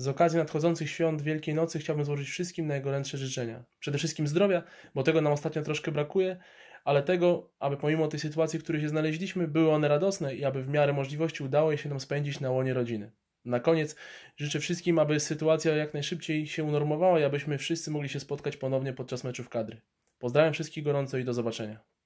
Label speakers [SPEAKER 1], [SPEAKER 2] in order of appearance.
[SPEAKER 1] Z okazji nadchodzących świąt Wielkiej Nocy chciałbym złożyć wszystkim najgorętsze życzenia. Przede wszystkim zdrowia, bo tego nam ostatnio troszkę brakuje, ale tego, aby pomimo tej sytuacji, w której się znaleźliśmy, były one radosne i aby w miarę możliwości udało się nam spędzić na łonie rodziny. Na koniec życzę wszystkim, aby sytuacja jak najszybciej się unormowała i abyśmy wszyscy mogli się spotkać ponownie podczas meczów kadry. Pozdrawiam wszystkich gorąco i do zobaczenia.